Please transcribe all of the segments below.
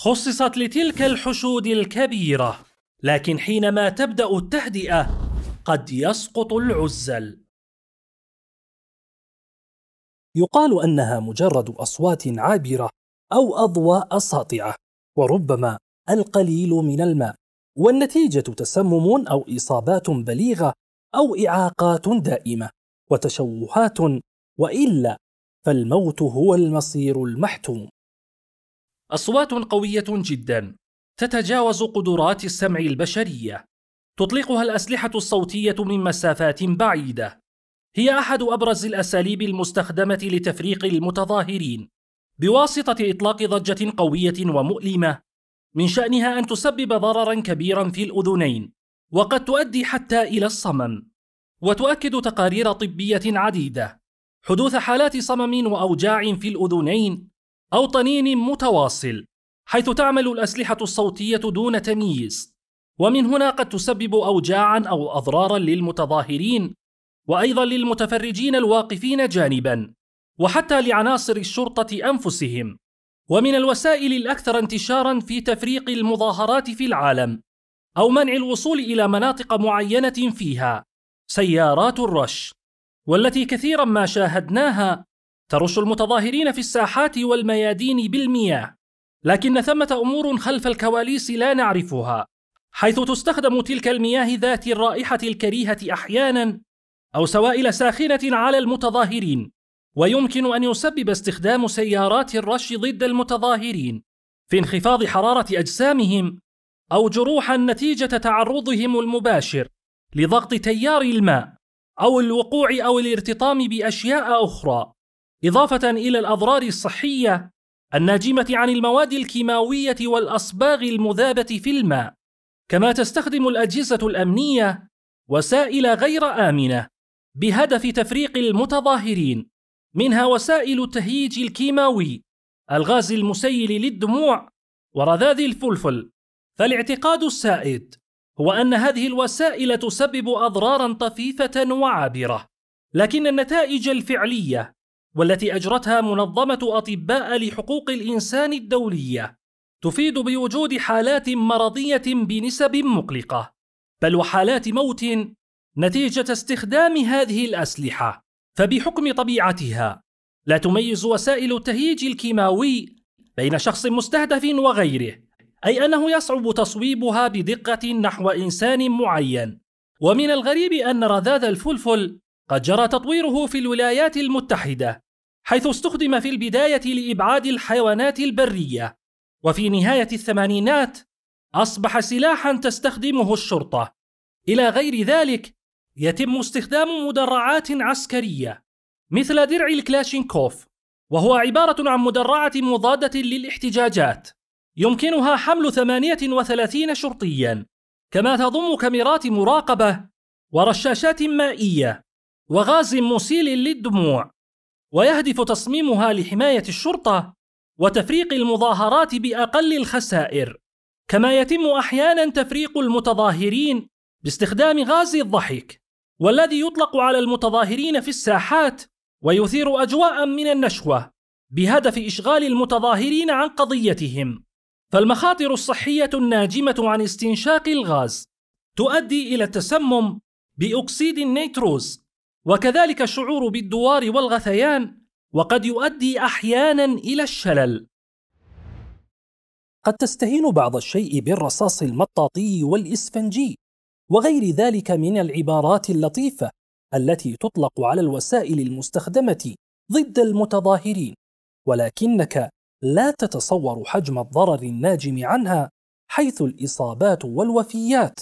خصصت لتلك الحشود الكبيرة لكن حينما تبدأ التهدئة قد يسقط العزل يقال أنها مجرد أصوات عابرة أو أضواء ساطعة وربما القليل من الماء والنتيجة تسمم أو إصابات بليغة أو إعاقات دائمة وتشوهات وإلا فالموت هو المصير المحتوم أصوات قوية جدا تتجاوز قدرات السمع البشرية تطلقها الأسلحة الصوتية من مسافات بعيدة هي أحد أبرز الأساليب المستخدمة لتفريق المتظاهرين بواسطة إطلاق ضجة قوية ومؤلمة من شأنها أن تسبب ضررا كبيرا في الأذنين وقد تؤدي حتى إلى الصمم وتؤكد تقارير طبية عديدة حدوث حالات صمم وأوجاع في الأذنين أو طنين متواصل حيث تعمل الأسلحة الصوتية دون تمييز ومن هنا قد تسبب أوجاعا أو أضرارا للمتظاهرين وأيضا للمتفرجين الواقفين جانبا وحتى لعناصر الشرطة أنفسهم ومن الوسائل الأكثر انتشارا في تفريق المظاهرات في العالم أو منع الوصول إلى مناطق معينة فيها سيارات الرش والتي كثيرا ما شاهدناها ترش المتظاهرين في الساحات والميادين بالمياه لكن ثمه امور خلف الكواليس لا نعرفها حيث تستخدم تلك المياه ذات الرائحه الكريهه احيانا او سوائل ساخنه على المتظاهرين ويمكن ان يسبب استخدام سيارات الرش ضد المتظاهرين في انخفاض حراره اجسامهم او جروحا نتيجه تعرضهم المباشر لضغط تيار الماء او الوقوع او الارتطام باشياء اخرى إضافة إلى الأضرار الصحية الناجمة عن المواد الكيماوية والأصباغ المذابة في الماء، كما تستخدم الأجهزة الأمنية وسائل غير آمنة بهدف تفريق المتظاهرين، منها وسائل التهييج الكيماوي، الغاز المسيل للدموع، ورذاذ الفلفل. فالاعتقاد السائد هو أن هذه الوسائل تسبب أضرارا طفيفة وعابرة، لكن النتائج الفعلية والتي اجرتها منظمه اطباء لحقوق الانسان الدوليه تفيد بوجود حالات مرضيه بنسب مقلقه بل وحالات موت نتيجه استخدام هذه الاسلحه فبحكم طبيعتها لا تميز وسائل التهييج الكيماوي بين شخص مستهدف وغيره اي انه يصعب تصويبها بدقه نحو انسان معين ومن الغريب ان رذاذ الفلفل قد جرى تطويره في الولايات المتحدة حيث استخدم في البداية لإبعاد الحيوانات البرية وفي نهاية الثمانينات أصبح سلاحا تستخدمه الشرطة إلى غير ذلك يتم استخدام مدرعات عسكرية مثل درع الكلاشينكوف وهو عبارة عن مدرعة مضادة للاحتجاجات يمكنها حمل 38 شرطيا كما تضم كاميرات مراقبة ورشاشات مائية وغاز مسيل للدموع ويهدف تصميمها لحمايه الشرطه وتفريق المظاهرات باقل الخسائر كما يتم احيانا تفريق المتظاهرين باستخدام غاز الضحك والذي يطلق على المتظاهرين في الساحات ويثير اجواء من النشوه بهدف اشغال المتظاهرين عن قضيتهم فالمخاطر الصحيه الناجمه عن استنشاق الغاز تؤدي الى التسمم باكسيد النيتروز وكذلك الشعور بالدوار والغثيان وقد يؤدي احيانا الى الشلل قد تستهين بعض الشيء بالرصاص المطاطي والاسفنجي وغير ذلك من العبارات اللطيفه التي تطلق على الوسائل المستخدمه ضد المتظاهرين ولكنك لا تتصور حجم الضرر الناجم عنها حيث الاصابات والوفيات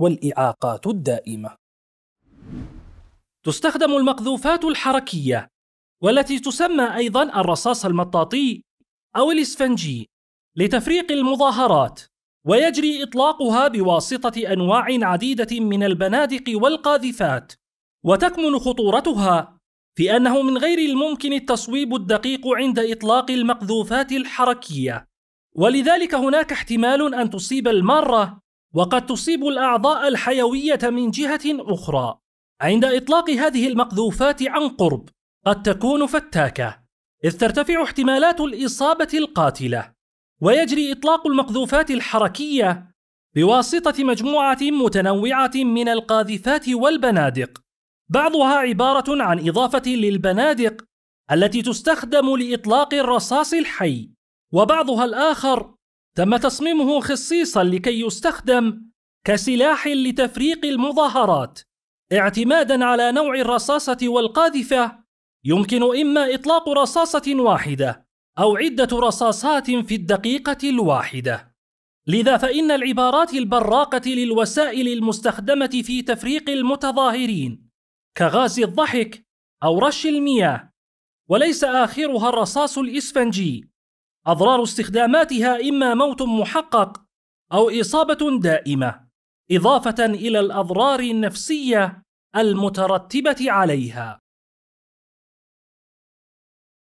والاعاقات الدائمه تستخدم المقذوفات الحركية والتي تسمى أيضا الرصاص المطاطي أو الإسفنجي لتفريق المظاهرات ويجري إطلاقها بواسطة أنواع عديدة من البنادق والقاذفات وتكمن خطورتها في أنه من غير الممكن التصويب الدقيق عند إطلاق المقذوفات الحركية ولذلك هناك احتمال أن تصيب المارة وقد تصيب الأعضاء الحيوية من جهة أخرى عند إطلاق هذه المقذوفات عن قرب قد تكون فتاكة إذ ترتفع احتمالات الإصابة القاتلة ويجري إطلاق المقذوفات الحركية بواسطة مجموعة متنوعة من القاذفات والبنادق بعضها عبارة عن إضافة للبنادق التي تستخدم لإطلاق الرصاص الحي وبعضها الآخر تم تصميمه خصيصا لكي يستخدم كسلاح لتفريق المظاهرات اعتمادا على نوع الرصاصة والقاذفة يمكن إما إطلاق رصاصة واحدة أو عدة رصاصات في الدقيقة الواحدة لذا فإن العبارات البراقة للوسائل المستخدمة في تفريق المتظاهرين كغاز الضحك أو رش المياه وليس آخرها الرصاص الإسفنجي أضرار استخداماتها إما موت محقق أو إصابة دائمة إضافة إلى الأضرار النفسية المترتبة عليها